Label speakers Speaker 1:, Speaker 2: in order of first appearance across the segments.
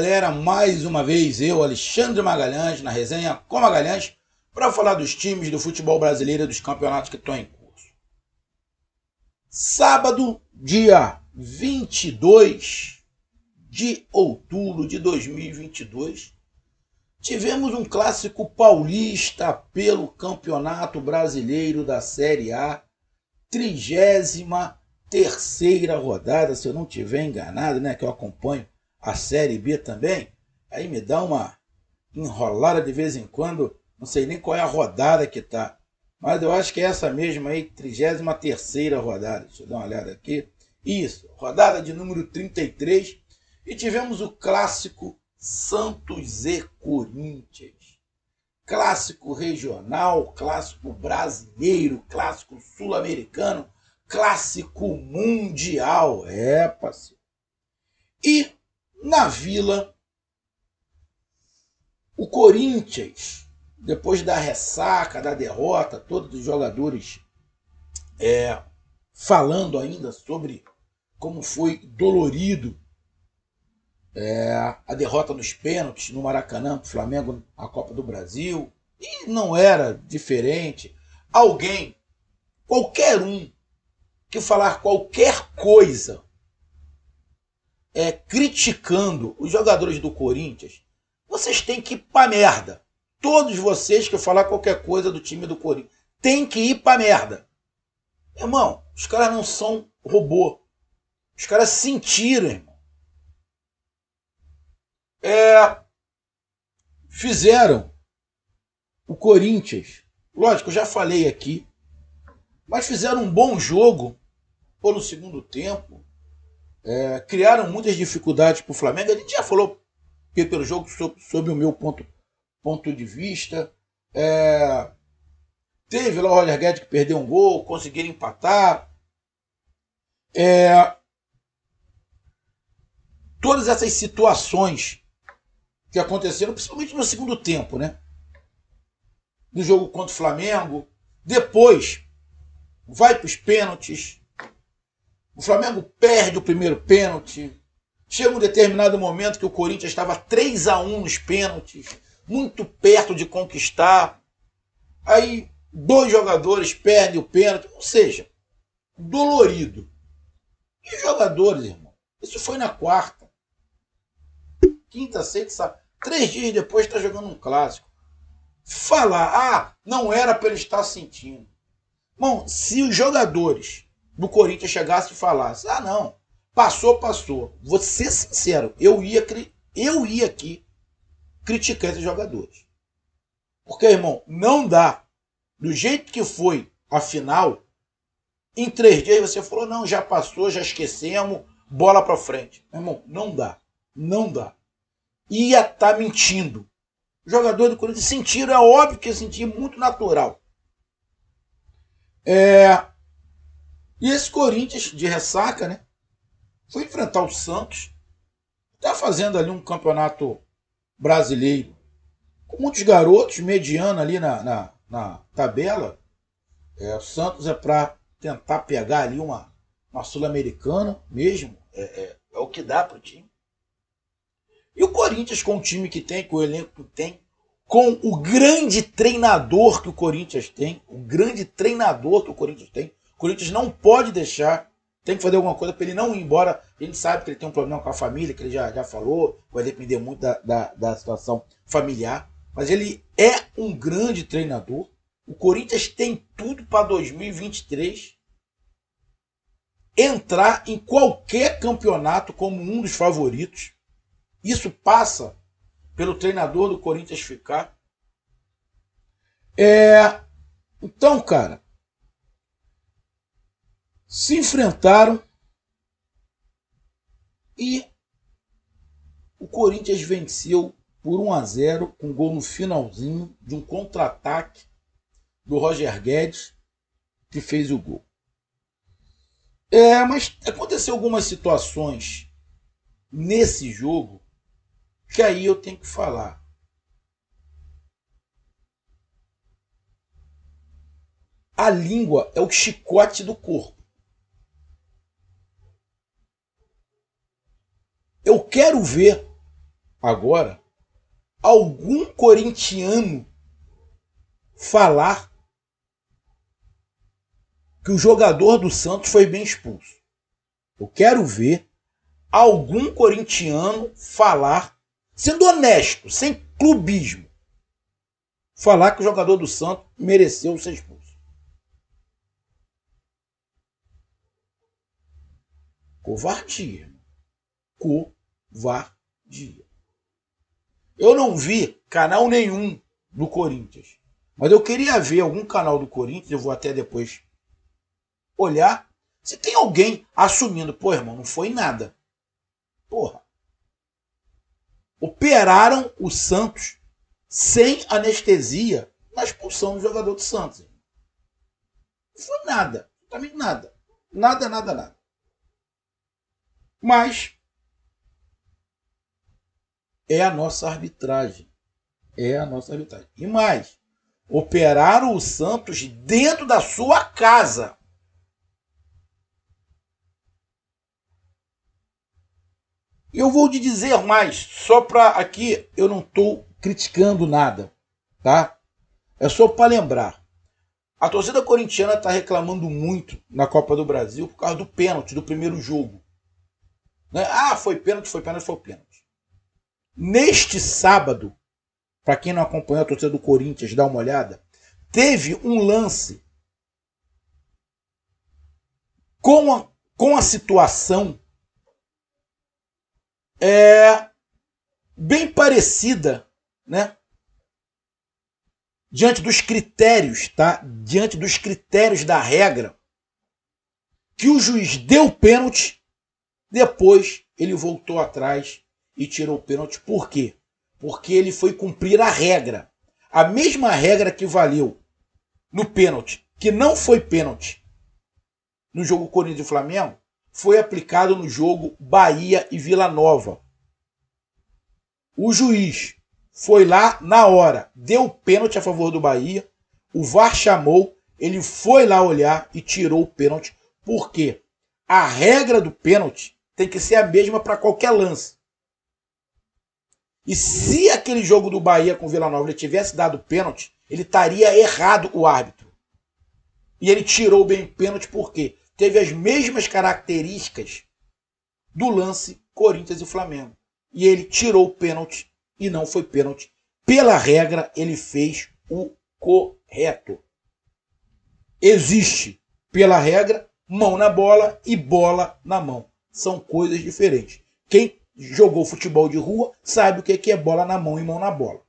Speaker 1: galera, mais uma vez eu, Alexandre Magalhães, na resenha com Magalhães, para falar dos times do futebol brasileiro e dos campeonatos que estão em curso. Sábado, dia 22 de outubro de 2022, tivemos um clássico paulista pelo Campeonato Brasileiro da Série A, trigésima terceira rodada, se eu não tiver enganado, né, que eu acompanho a Série B também, aí me dá uma enrolada de vez em quando, não sei nem qual é a rodada que tá. Mas eu acho que é essa mesma aí, 33 rodada. Deixa eu dar uma olhada aqui. Isso, rodada de número 33. E tivemos o clássico Santos e Corinthians. Clássico regional, clássico brasileiro, clássico sul-americano, clássico mundial. É, parceiro. E na Vila. O Corinthians, depois da ressaca, da derrota, todos os jogadores é, falando ainda sobre como foi dolorido é, a derrota nos pênaltis no Maracanã para o Flamengo na Copa do Brasil. E não era diferente. Alguém, qualquer um, que falar qualquer coisa é, criticando os jogadores do Corinthians, vocês têm que ir pra merda. Todos vocês que falar qualquer coisa do time do Corinthians, tem que ir pra merda. Irmão, os caras não são robô. Os caras sentiram, irmão. É, fizeram o Corinthians. Lógico, eu já falei aqui. Mas fizeram um bom jogo pelo segundo tempo é, criaram muitas dificuldades para o Flamengo. A gente já falou pelo jogo sobre, sobre o meu ponto, ponto de vista. É, teve lá o Roger Guedes que perdeu um gol, conseguiram empatar. É, todas essas situações que aconteceram, principalmente no segundo tempo, né? Do jogo contra o Flamengo. Depois, vai para os pênaltis. O Flamengo perde o primeiro pênalti. Chega um determinado momento que o Corinthians estava 3 a 1 nos pênaltis, muito perto de conquistar. Aí dois jogadores perdem o pênalti, ou seja, dolorido. E os jogadores, irmão? Isso foi na quarta. Quinta, sexta, Três dias depois está jogando um clássico. Falar, ah, não era para ele estar sentindo. Bom, se os jogadores do Corinthians chegasse e falasse: ah, não, passou, passou. Vou ser sincero, eu ia, eu ia aqui criticar esses jogadores. Porque, irmão, não dá. Do jeito que foi a final, em três dias você falou: não, já passou, já esquecemos, bola para frente. Irmão, não dá. Não dá. Ia estar tá mentindo. jogador do Corinthians sentiram, é óbvio que sentiram, muito natural. É, e esse Corinthians de ressaca, né? Foi enfrentar o Santos. Está fazendo ali um campeonato brasileiro com muitos garotos, mediano ali na, na, na tabela. É, o Santos é para tentar pegar ali uma, uma Sul-Americana mesmo. É, é, é, o que dá para o time. E o Corinthians, com o time que tem, com o elenco que tem, com o grande treinador que o Corinthians tem, o grande treinador que o Corinthians tem, Corinthians não pode deixar, tem que fazer alguma coisa para ele não ir embora. A gente sabe que ele tem um problema com a família, que ele já, já falou, vai depender muito da, da, da situação familiar. Mas ele é um grande treinador. O Corinthians tem tudo para 2023 entrar em qualquer campeonato como um dos favoritos. Isso passa pelo treinador do Corinthians ficar. É... Então, cara, se enfrentaram e o Corinthians venceu por 1 a 0 com um gol no finalzinho de um contra-ataque do Roger Guedes que fez o gol. É, mas aconteceu algumas situações nesse jogo que aí eu tenho que falar. A língua é o chicote do corpo. Eu quero ver agora algum corintiano falar que o jogador do Santos foi bem expulso. Eu quero ver algum corintiano falar, sendo honesto, sem clubismo, falar que o jogador do Santos mereceu ser expulso. Covardia. Co covardia. Eu não vi canal nenhum do Corinthians, mas eu queria ver algum canal do Corinthians, eu vou até depois olhar, se tem alguém assumindo, pô, irmão, não foi nada. Porra. Operaram o Santos sem anestesia na expulsão do jogador do Santos. Não foi nada, também nada. Nada, nada, nada. Mas é a nossa arbitragem. É a nossa arbitragem. E mais, operaram o Santos dentro da sua casa. Eu vou te dizer mais, só para aqui eu não estou criticando nada, tá? É só para lembrar. A torcida corintiana está reclamando muito na Copa do Brasil por causa do pênalti do primeiro jogo. Né? Ah, foi pênalti, foi pênalti, foi pênalti. Neste sábado, para quem não acompanhou a torcida do Corinthians, dá uma olhada, teve um lance com a, com a situação é bem parecida, né? Diante dos critérios, tá? Diante dos critérios da regra que o juiz deu pênalti, depois ele voltou atrás e tirou o pênalti. Por quê? Porque ele foi cumprir a regra. A mesma regra que valeu no pênalti, que não foi pênalti no jogo Corinthians e Flamengo, foi aplicado no jogo Bahia e Vila Nova. O juiz foi lá na hora, deu o pênalti a favor do Bahia, o VAR chamou, ele foi lá olhar e tirou o pênalti. Por quê? A regra do pênalti tem que ser a mesma para qualquer lance. E se aquele jogo do Bahia com o Vila Nova ele tivesse dado pênalti, ele estaria errado o árbitro. E ele tirou bem o pênalti porque teve as mesmas características do lance Corinthians e Flamengo. E ele tirou o pênalti e não foi pênalti. Pela regra, ele fez o correto. Existe, pela regra, mão na bola e bola na mão. São coisas diferentes. Quem jogou futebol de rua, sabe o que é bola na mão e mão na bola.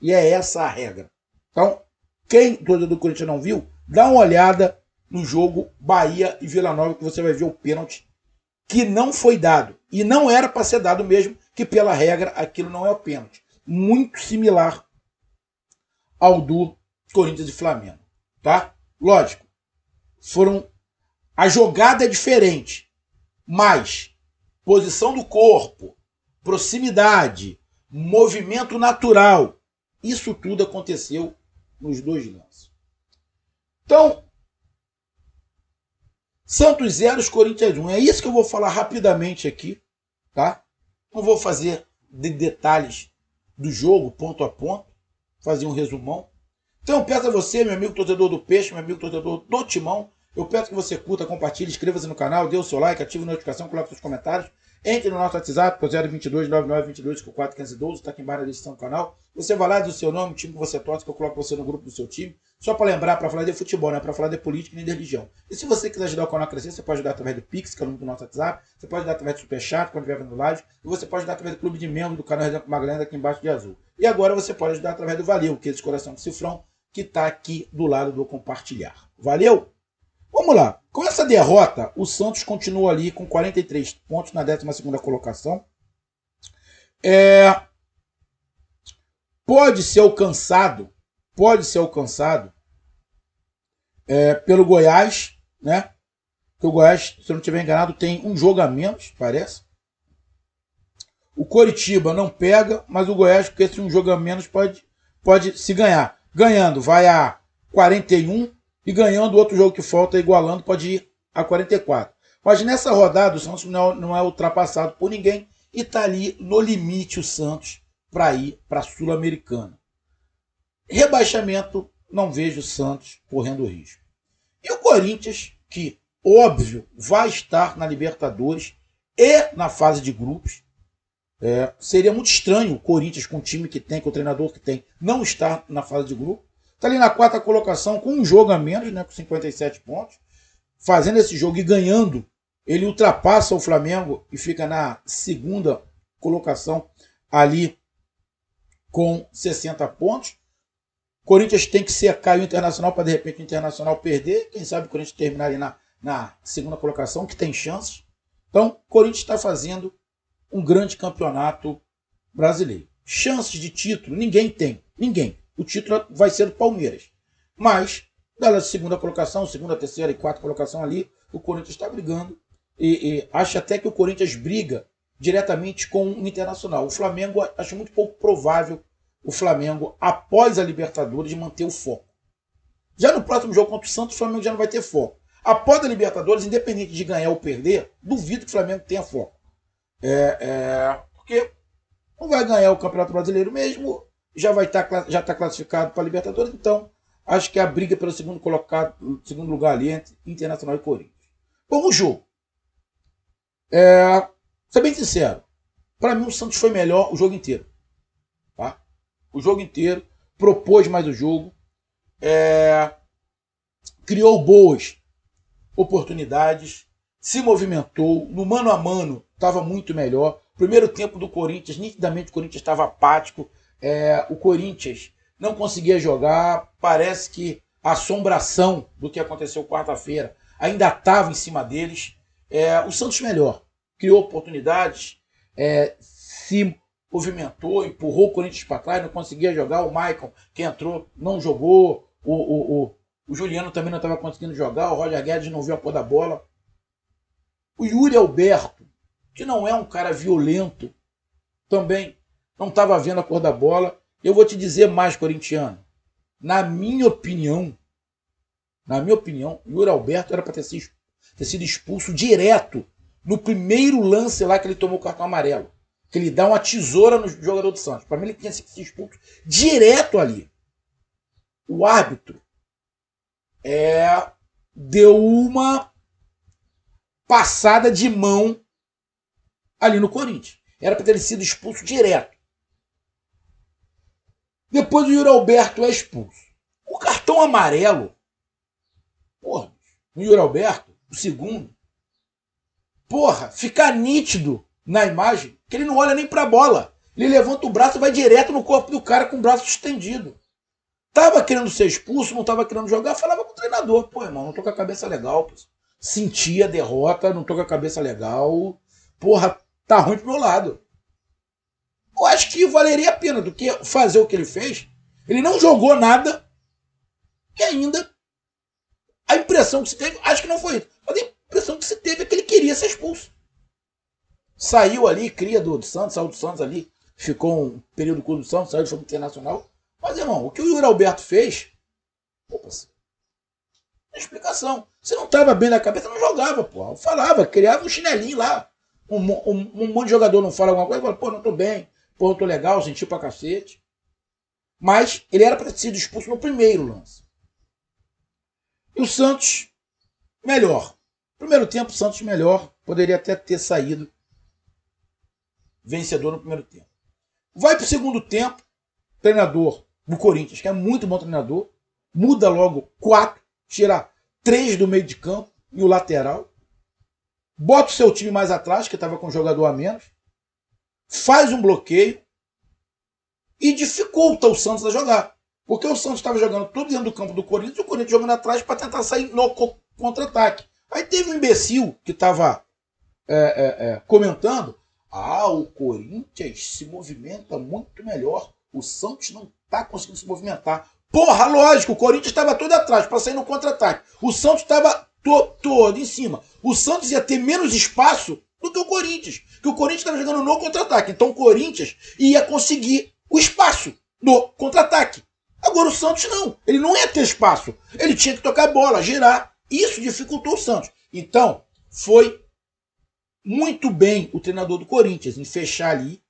Speaker 1: E é essa a regra. Então, quem torcedor do Corinthians não viu, dá uma olhada no jogo Bahia e Vila Nova que você vai ver o pênalti que não foi dado. E não era para ser dado mesmo, que pela regra aquilo não é o pênalti. Muito similar ao do Corinthians e Flamengo, tá? Lógico, foram a jogada é diferente, mas posição do corpo, proximidade, movimento natural. Isso tudo aconteceu nos dois lances. Então, Santos 0, Corinthians 1. É isso que eu vou falar rapidamente aqui, tá? Não vou fazer de detalhes do jogo, ponto a ponto, fazer um resumão. Então, peço a você, meu amigo torcedor do Peixe, meu amigo torcedor do Timão, eu peço que você curta, compartilhe, inscreva-se no canal, dê o seu like, ative a notificação, coloque seus comentários. Entre no nosso WhatsApp, que é 022 9922 4512, está aqui embaixo na descrição do canal. Você vai lá, diz o seu nome, o time que você torce, que eu coloco você no grupo do seu time. Só para lembrar, para falar de futebol, não é para falar de política nem de religião. E se você quiser ajudar o canal a crescer, você pode ajudar através do Pix, que é o número do nosso WhatsApp. Você pode ajudar através do Superchat, quando vier o live. E você pode ajudar através do clube de membro do canal Exemplo Magalhães, aqui embaixo de azul. E agora você pode ajudar através do Valeu, que é esse coração de cifrão, que está aqui do lado do compartilhar. Valeu! Vamos lá. Com essa derrota, o Santos continua ali com 43 pontos na 12 colocação. É... Pode ser alcançado, pode ser alcançado é, pelo Goiás, né? Que o Goiás, se eu não estiver enganado, tem um jogo a menos, parece. O Coritiba não pega, mas o Goiás, porque esse um jogo a menos, pode, pode se ganhar. Ganhando, vai a 41, e ganhando o outro jogo que falta, igualando, pode ir a 44. Mas nessa rodada, o Santos não, não é ultrapassado por ninguém e está ali no limite o Santos para ir para a Sul-Americana. Rebaixamento, não vejo o Santos correndo risco. E o Corinthians, que óbvio vai estar na Libertadores e na fase de grupos, é, seria muito estranho o Corinthians, com o time que tem, com o treinador que tem, não estar na fase de grupo. Está ali na quarta colocação com um jogo a menos, né, com 57 pontos. Fazendo esse jogo e ganhando, ele ultrapassa o Flamengo e fica na segunda colocação ali com 60 pontos. Corinthians tem que secar o Internacional para de repente o Internacional perder. Quem sabe o Corinthians terminar ali na, na segunda colocação, que tem chances. Então, Corinthians está fazendo um grande campeonato brasileiro. Chances de título, ninguém tem. Ninguém o título vai ser do Palmeiras. Mas, da segunda colocação, segunda, terceira e quarta colocação ali, o Corinthians está brigando. E, e acho até que o Corinthians briga diretamente com o Internacional. O Flamengo, acho muito pouco provável o Flamengo, após a Libertadores, manter o foco. Já no próximo jogo contra o Santos, o Flamengo já não vai ter foco. Após a Libertadores, independente de ganhar ou perder, duvido que o Flamengo tenha foco. É, é, porque não vai ganhar o Campeonato Brasileiro mesmo, já vai estar tá, já está classificado para a Libertadores, então acho que é a briga pelo segundo colocado, segundo lugar ali entre Internacional e Corinthians. Bom, o jogo. É, ser bem sincero, para mim o Santos foi melhor o jogo inteiro. Tá? O jogo inteiro, propôs mais o jogo, é, criou boas oportunidades, se movimentou, no mano a mano estava muito melhor. Primeiro tempo do Corinthians, nitidamente o Corinthians estava apático, é, o Corinthians não conseguia jogar, parece que a assombração do que aconteceu quarta-feira ainda estava em cima deles. É, o Santos melhor, criou oportunidades, é, se movimentou, empurrou o Corinthians para trás, não conseguia jogar. O Maicon, que entrou, não jogou. O, o, o, o Juliano também não estava conseguindo jogar. O Roger Guedes não viu a cor da bola. O Yuri Alberto, que não é um cara violento, também não estava vendo a cor da bola. Eu vou te dizer mais, corintiano. Na minha opinião, na minha opinião, Yuri Alberto era para ter, ter sido expulso direto no primeiro lance lá que ele tomou o cartão amarelo. Que ele dá uma tesoura no jogador do Santos. Para mim, ele tinha sido expulso direto ali. O árbitro é, deu uma passada de mão ali no Corinthians. Era para ter sido expulso direto. Depois o Yuri Alberto é expulso. O cartão amarelo, porra, o Yuri Alberto, o segundo, porra, fica nítido na imagem que ele não olha nem pra bola. Ele levanta o braço e vai direto no corpo do cara com o braço estendido. Tava querendo ser expulso, não tava querendo jogar, falava com o treinador. Pô, irmão, não tô com a cabeça legal. Pô. derrota, não tô com a cabeça legal. Porra, tá ruim pro meu lado eu acho que valeria a pena do que fazer o que ele fez. Ele não jogou nada e ainda a impressão que se teve, acho que não foi isso, mas a impressão que se teve é que ele queria ser expulso. Saiu ali, cria do Santos, saiu do Santos ali, ficou um período com o Santos, saiu do jogo internacional. Mas, irmão, o que o Yuri Alberto fez, opa, é não explicação. Você não estava bem na cabeça, não jogava, porra. falava, criava um chinelinho lá. Um, um, um monte de jogador não fala alguma coisa, fala, pô, não tô bem ponto legal, gentil pra cacete. Mas ele era para ter sido expulso no primeiro lance. E o Santos, melhor. Primeiro tempo, o Santos melhor. Poderia até ter saído vencedor no primeiro tempo. Vai para o segundo tempo, treinador do Corinthians, que é muito bom treinador, muda logo quatro, tira três do meio de campo e o lateral. Bota o seu time mais atrás, que estava com um jogador a menos faz um bloqueio e dificulta o Santos a jogar. Porque o Santos estava jogando tudo dentro do campo do Corinthians e o Corinthians jogando atrás para tentar sair no contra-ataque. Aí teve um imbecil que estava é, é, é, comentando: ah, o Corinthians se movimenta muito melhor. O Santos não está conseguindo se movimentar. Porra, lógico, o Corinthians estava todo atrás para sair no contra-ataque. O Santos estava todo, todo em cima. O Santos ia ter menos espaço do que o Corinthians. Que o Corinthians estava jogando no contra-ataque. Então o Corinthians ia conseguir o espaço no contra-ataque. Agora o Santos não. Ele não ia ter espaço. Ele tinha que tocar a bola, girar. Isso dificultou o Santos. Então, foi muito bem o treinador do Corinthians em fechar ali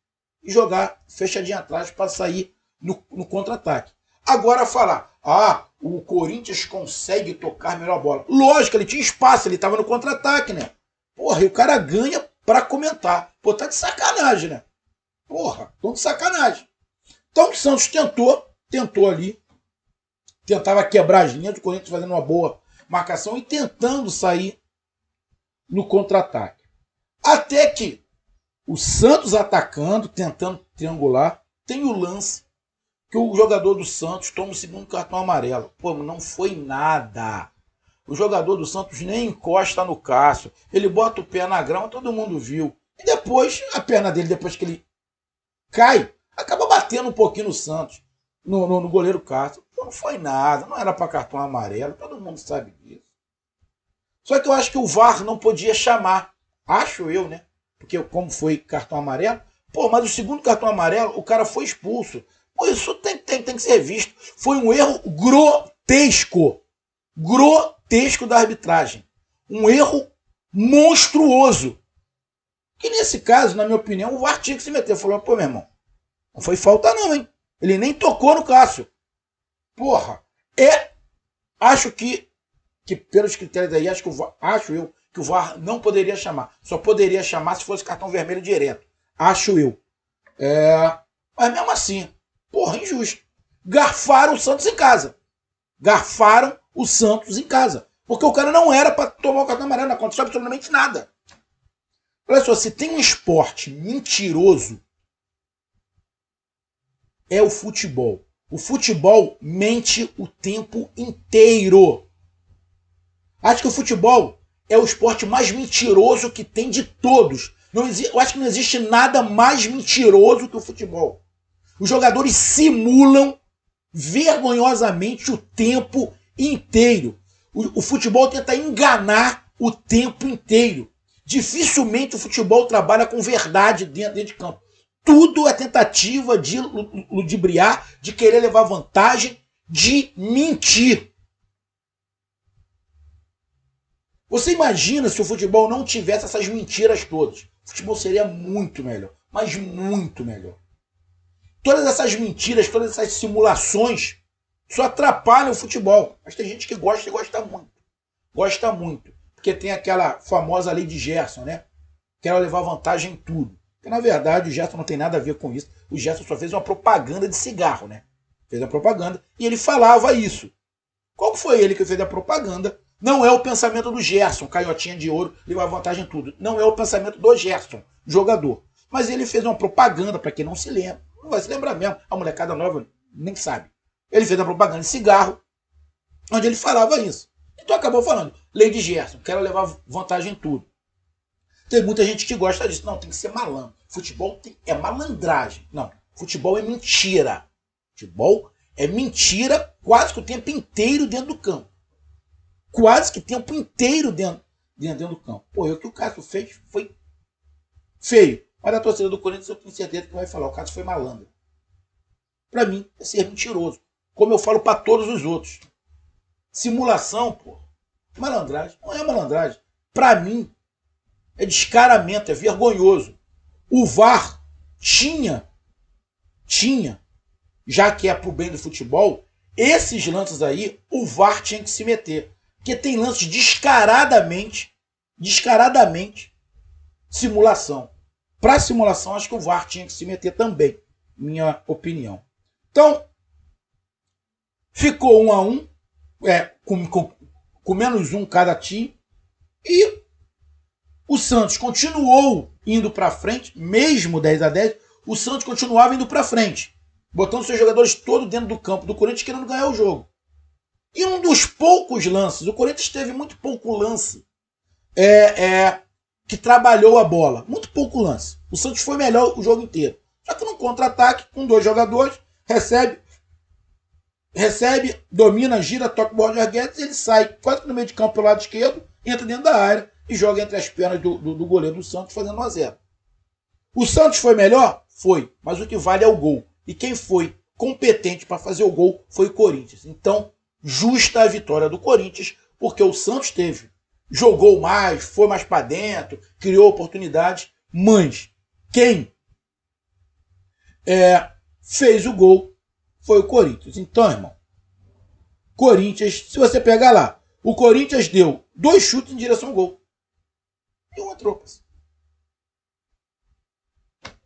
Speaker 1: e jogar fechadinho atrás para sair no, no contra-ataque. Agora falar, ah, o Corinthians consegue tocar melhor a bola. Lógico, ele tinha espaço, ele estava no contra-ataque, né? Porra, e o cara ganha para comentar. Pô, tá de sacanagem, né? Porra, tô de sacanagem. Então o Santos tentou, tentou ali, tentava quebrar as linhas, do Corinthians fazendo uma boa marcação e tentando sair no contra-ataque. Até que o Santos atacando, tentando triangular, tem o lance que o jogador do Santos toma o segundo cartão amarelo. Pô, não foi nada. O jogador do Santos nem encosta no Cássio. Ele bota o pé na grama, todo mundo viu. E depois, a perna dele, depois que ele cai, acaba batendo um pouquinho no Santos, no, no, no goleiro Cássio. Não foi nada, não era para cartão amarelo, todo mundo sabe disso. Só que eu acho que o VAR não podia chamar. Acho eu, né? Porque como foi cartão amarelo, pô, mas o segundo cartão amarelo, o cara foi expulso. Pô, isso tem, tem, tem que ser visto. Foi um erro grotesco grotesco da arbitragem. Um erro monstruoso. Que nesse caso, na minha opinião, o VAR que se meter. Falou, pô, meu irmão, não foi falta não, hein? Ele nem tocou no Cássio. Porra, é. Acho que, que pelos critérios aí, acho, que o, acho eu que o VAR não poderia chamar. Só poderia chamar se fosse cartão vermelho direto. Acho eu. É, mas mesmo assim, porra, injusto. Garfaram o Santos em casa. Garfaram o Santos em casa. Porque o cara não era para tomar o cartão amarelo, não aconteceu absolutamente nada. Olha só, se tem um esporte mentiroso, é o futebol. O futebol mente o tempo inteiro. Acho que o futebol é o esporte mais mentiroso que tem de todos. Não, eu acho que não existe nada mais mentiroso que o futebol. Os jogadores simulam vergonhosamente o tempo inteiro. O, o futebol tenta enganar o tempo inteiro. Dificilmente o futebol trabalha com verdade dentro, dentro de campo. Tudo é tentativa de ludibriar, de querer levar vantagem, de mentir. Você imagina se o futebol não tivesse essas mentiras todas? O futebol seria muito melhor, mas muito melhor. Todas essas mentiras, todas essas simulações isso atrapalha o futebol. Mas tem gente que gosta e gosta muito. Gosta muito. Porque tem aquela famosa lei de Gerson, né? Quero levar vantagem em tudo. Porque, na verdade, o Gerson não tem nada a ver com isso. O Gerson só fez uma propaganda de cigarro, né? Fez a propaganda e ele falava isso. Qual foi ele que fez a propaganda? Não é o pensamento do Gerson, caiotinha de ouro, levar vantagem em tudo. Não é o pensamento do Gerson, jogador. Mas ele fez uma propaganda, para quem não se lembra. Não vai se lembrar mesmo. A molecada nova nem sabe. Ele fez a propaganda de cigarro, onde ele falava isso. Então acabou falando, lei de Gerson, quero levar vantagem em tudo. Tem muita gente que gosta disso. Não, tem que ser malandro. Futebol tem, é malandragem. Não, futebol é mentira. Futebol é mentira quase que o tempo inteiro dentro do campo. Quase que o tempo inteiro dentro, dentro, dentro do campo. Pô, o que o Cássio fez foi feio. Mas a torcida do Corinthians eu tenho certeza que vai falar, o Cássio foi malandro. Para mim, é ser mentiroso. Como eu falo para todos os outros. Simulação, pô. Malandragem. Não é malandragem. Para mim, é descaramento, é vergonhoso. O VAR tinha, tinha, já que é pro bem do futebol, esses lances aí, o VAR tinha que se meter. Porque tem lances descaradamente, descaradamente, simulação. Para simulação, acho que o VAR tinha que se meter também, minha opinião. Então, Ficou um a um, é, com, com, com menos um cada time. E o Santos continuou indo para frente, mesmo 10 a 10, o Santos continuava indo para frente, botando seus jogadores todos dentro do campo do Corinthians querendo ganhar o jogo. E um dos poucos lances, o Corinthians teve muito pouco lance é, é, que trabalhou a bola, muito pouco lance. O Santos foi melhor o jogo inteiro. Só que num contra-ataque, com dois jogadores, recebe recebe, domina, gira, toca o de Guedes, ele sai quase no meio de campo pelo lado esquerdo, entra dentro da área e joga entre as pernas do, do, do goleiro do Santos, fazendo 1x0. O Santos foi melhor? Foi, mas o que vale é o gol. E quem foi competente para fazer o gol foi o Corinthians. Então, justa a vitória do Corinthians, porque o Santos teve. Jogou mais, foi mais para dentro, criou oportunidades, mas quem é, fez o gol foi o Corinthians. Então, irmão, Corinthians, se você pegar lá, o Corinthians deu dois chutes em direção ao gol. E uma tropa.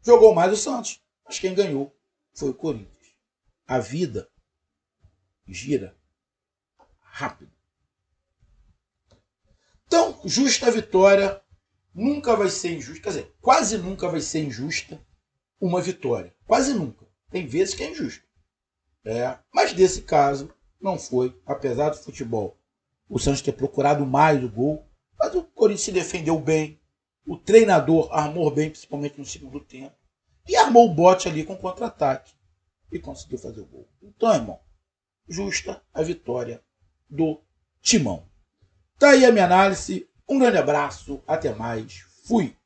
Speaker 1: Jogou mais o Santos, mas quem ganhou foi o Corinthians. A vida gira rápido. Então, justa vitória nunca vai ser injusta, quer dizer, quase nunca vai ser injusta uma vitória. Quase nunca. Tem vezes que é injusta é, mas desse caso não foi, apesar do futebol. O Santos ter procurado mais o gol, mas o Corinthians se defendeu bem. O treinador armou bem, principalmente no segundo tempo. E armou o bote ali com contra-ataque. E conseguiu fazer o gol. Então, irmão, justa a vitória do Timão. Tá aí a minha análise. Um grande abraço. Até mais. Fui.